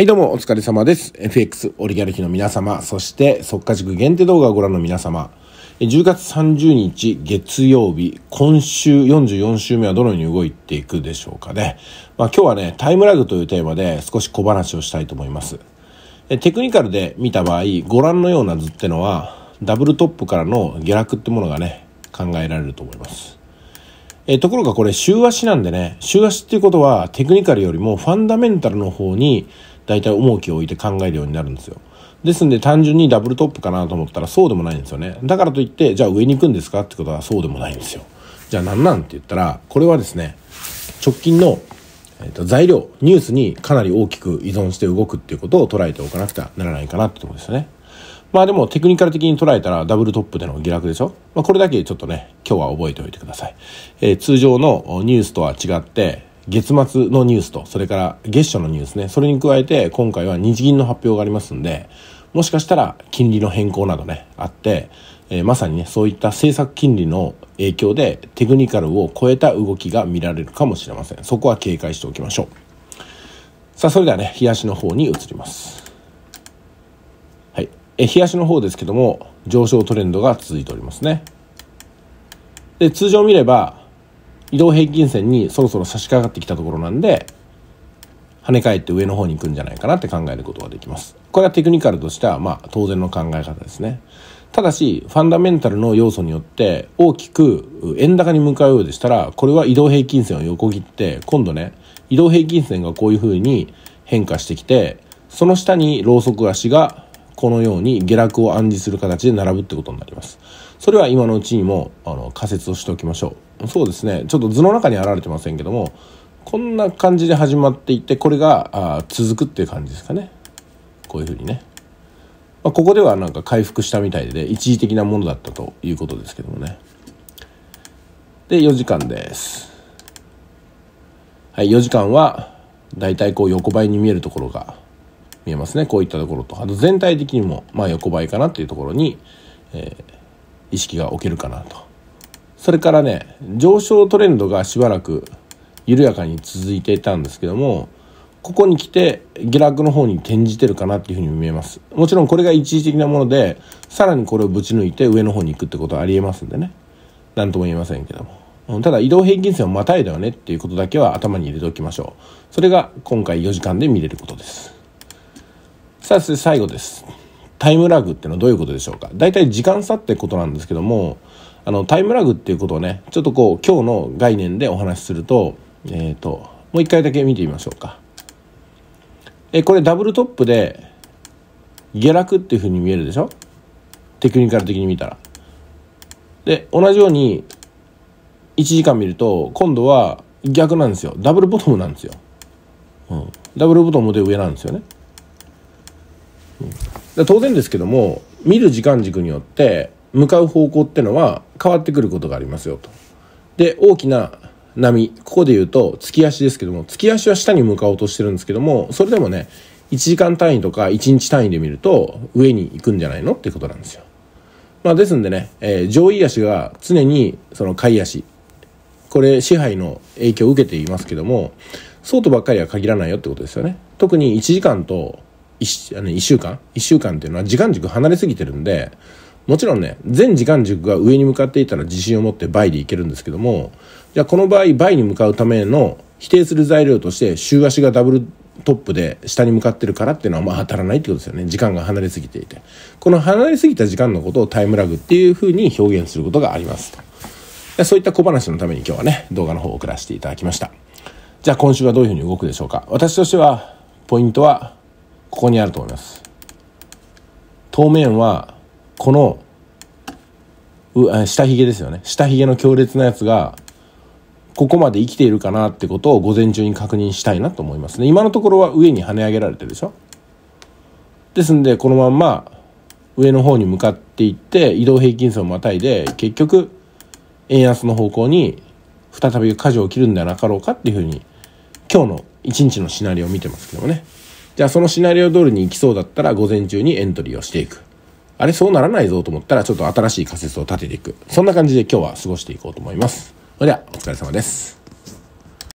はいどうもお疲れ様です。FX オリガルヒの皆様、そして即価塾限定動画をご覧の皆様、10月30日月曜日、今週44週目はどのように動いていくでしょうかね。まあ今日はね、タイムラグというテーマで少し小話をしたいと思います。テクニカルで見た場合、ご覧のような図ってのは、ダブルトップからの下落ってものがね、考えられると思います。えところがこれ週足なんでね、週足っていうことはテクニカルよりもファンダメンタルの方に大体重きを置いて考えるようになるんですよ。ですんで単純にダブルトップかなと思ったらそうでもないんですよね。だからといって、じゃあ上に行くんですかってことはそうでもないんですよ。じゃあ何なんって言ったら、これはですね、直近の、えー、と材料、ニュースにかなり大きく依存して動くっていうことを捉えておかなくてはならないかなってとこですね。まあでもテクニカル的に捉えたらダブルトップでの下落でしょまあこれだけちょっとね、今日は覚えておいてください。えー、通常のニュースとは違って、月末のニュースと、それから月初のニュースね、それに加えて今回は日銀の発表がありますんで、もしかしたら金利の変更などね、あって、えー、まさにね、そういった政策金利の影響でテクニカルを超えた動きが見られるかもしれません。そこは警戒しておきましょう。さあ、それではね、冷やしの方に移ります。はい。え、冷やしの方ですけども、上昇トレンドが続いておりますね。で、通常見れば、移動平均線にそろそろ差し掛かってきたところなんで、跳ね返って上の方に行くんじゃないかなって考えることができます。これはテクニカルとしては、まあ、当然の考え方ですね。ただし、ファンダメンタルの要素によって大きく円高に向かうようでしたら、これは移動平均線を横切って、今度ね、移動平均線がこういう風に変化してきて、その下にローソク足がこのように下落を暗示する形で並ぶってことになります。それは今のうちにもあの仮説をしておきましょうそうですねちょっと図の中に現れてませんけどもこんな感じで始まっていってこれがあ続くっていう感じですかねこういうふうにね、まあ、ここではなんか回復したみたいで一時的なものだったということですけどもねで4時間ですはい4時間はだいたいこう横ばいに見えるところが見えますねこういったところとあと全体的にもまあ横ばいかなっていうところに、えー意識が置けるかなとそれからね上昇トレンドがしばらく緩やかに続いていたんですけどもここに来て下落の方に転じてるかなっていうふうに見えますもちろんこれが一時的なものでさらにこれをぶち抜いて上の方に行くってことはありえますんでね何とも言えませんけどもただ移動平均線をまたいだよねっていうことだけは頭に入れておきましょうそれが今回4時間で見れることですさあそして最後ですタイムラグってのはどういうことでしょうか大体時間差ってことなんですけどもあのタイムラグっていうことをねちょっとこう今日の概念でお話しすると,、えーと、ともう一回だけ見てみましょうか、えこれダブルトップで下落っていうふうに見えるでしょテクニカル的に見たらで同じように1時間見ると今度は逆なんですよダブルボトムなんですよ、うん、ダブルボトムで上なんですよね、うん当然ですけども見る時間軸によって向かう方向ってのは変わってくることがありますよと。で大きな波ここで言うと月足ですけども月足は下に向かおうとしてるんですけどもそれでもね1時間単位とか1日単位で見ると上に行くんじゃないのってことなんですよ。まあ、ですんでね、えー、上位足が常にその下位足これ支配の影響を受けていますけどもそうとばっかりは限らないよってことですよね。特に1時間と 1, あの1週間 ?1 週間っていうのは時間軸離れすぎてるんで、もちろんね、全時間軸が上に向かっていたら自信を持って倍でいけるんですけども、じゃあこの場合倍に向かうための否定する材料として週足がダブルトップで下に向かってるからっていうのはまあ当たらないってことですよね。時間が離れすぎていて。この離れすぎた時間のことをタイムラグっていうふうに表現することがありますと。そういった小話のために今日はね、動画の方を送らせていただきました。じゃあ今週はどういうふうに動くでしょうか。私としては、ポイントはここにあると思います当面はこのう下ゲですよね下ゲの強烈なやつがここまで生きているかなってことを午前中に確認したいなと思いますね今のところは上に跳ね上げられてるでしょですんでこのまんま上の方に向かっていって移動平均線をまたいで結局円安の方向に再び舵を切るんではなかろうかっていうふうに今日の一日のシナリオを見てますけどね。じゃあそのシナリオ通りに行きそうだったら午前中にエントリーをしていく。あれそうならないぞと思ったらちょっと新しい仮説を立てていく。そんな感じで今日は過ごしていこうと思います。それではお疲れ様です。